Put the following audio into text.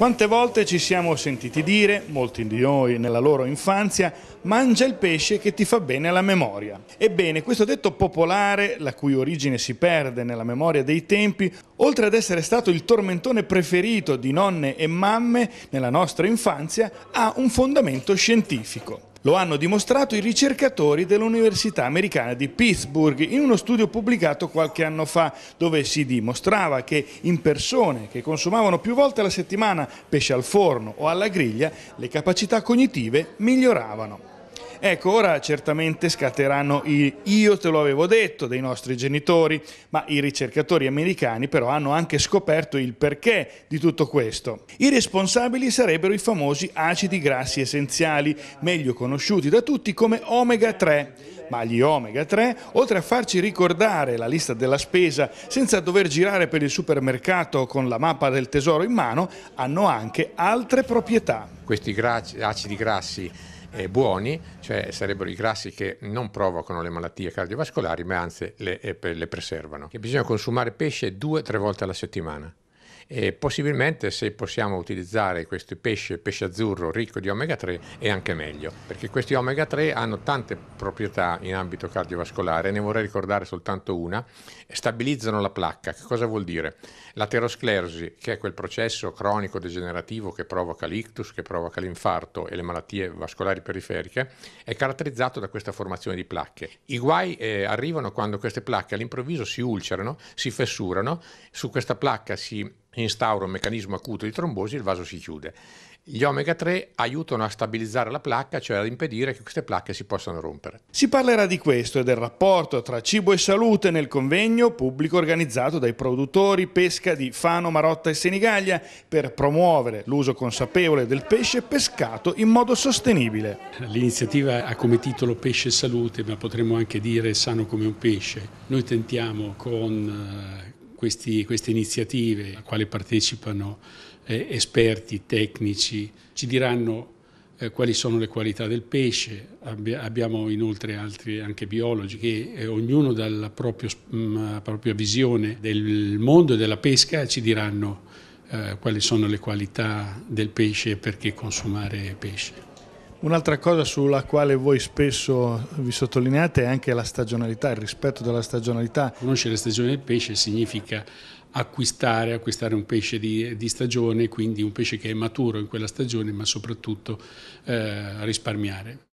Quante volte ci siamo sentiti dire, molti di noi nella loro infanzia, mangia il pesce che ti fa bene alla memoria. Ebbene, questo detto popolare, la cui origine si perde nella memoria dei tempi, oltre ad essere stato il tormentone preferito di nonne e mamme nella nostra infanzia, ha un fondamento scientifico. Lo hanno dimostrato i ricercatori dell'Università americana di Pittsburgh in uno studio pubblicato qualche anno fa dove si dimostrava che in persone che consumavano più volte alla settimana pesce al forno o alla griglia le capacità cognitive miglioravano. Ecco, ora certamente scatteranno i io te lo avevo detto dei nostri genitori, ma i ricercatori americani però hanno anche scoperto il perché di tutto questo. I responsabili sarebbero i famosi acidi grassi essenziali, meglio conosciuti da tutti come omega 3. Ma gli omega 3, oltre a farci ricordare la lista della spesa senza dover girare per il supermercato con la mappa del tesoro in mano, hanno anche altre proprietà. Questi acidi grassi eh, buoni, cioè sarebbero i grassi che non provocano le malattie cardiovascolari ma anzi le, le preservano. Che bisogna consumare pesce due o tre volte alla settimana e possibilmente se possiamo utilizzare questo pesce, pesce azzurro ricco di omega 3 è anche meglio, perché questi omega 3 hanno tante proprietà in ambito cardiovascolare, ne vorrei ricordare soltanto una, stabilizzano la placca, che cosa vuol dire? L'aterosclerosi, che è quel processo cronico degenerativo che provoca l'ictus, che provoca l'infarto e le malattie vascolari periferiche, è caratterizzato da questa formazione di placche. I guai eh, arrivano quando queste placche all'improvviso si ulcerano, si fessurano, su questa placca si instaura un meccanismo acuto di trombosi e il vaso si chiude. Gli omega 3 aiutano a stabilizzare la placca, cioè ad impedire che queste placche si possano rompere. Si parlerà di questo e del rapporto tra cibo e salute nel convegno pubblico organizzato dai produttori pesca di Fano, Marotta e Senigallia per promuovere l'uso consapevole del pesce pescato in modo sostenibile. L'iniziativa ha come titolo Pesce e Salute, ma potremmo anche dire sano come un pesce. Noi tentiamo con eh, questi, queste iniziative a quale partecipano eh, esperti, tecnici, ci diranno eh, quali sono le qualità del pesce, abbiamo inoltre altri anche biologi che eh, ognuno dalla proprio, mh, mm, propria visione del mondo e della pesca ci diranno eh, quali sono le qualità del pesce e perché consumare pesce. Un'altra cosa sulla quale voi spesso vi sottolineate è anche la stagionalità, il rispetto della stagionalità. Conoscere la stagione del pesce significa acquistare, acquistare un pesce di, di, stagione, quindi un pesce che è maturo in quella stagione, ma soprattutto eh, risparmiare.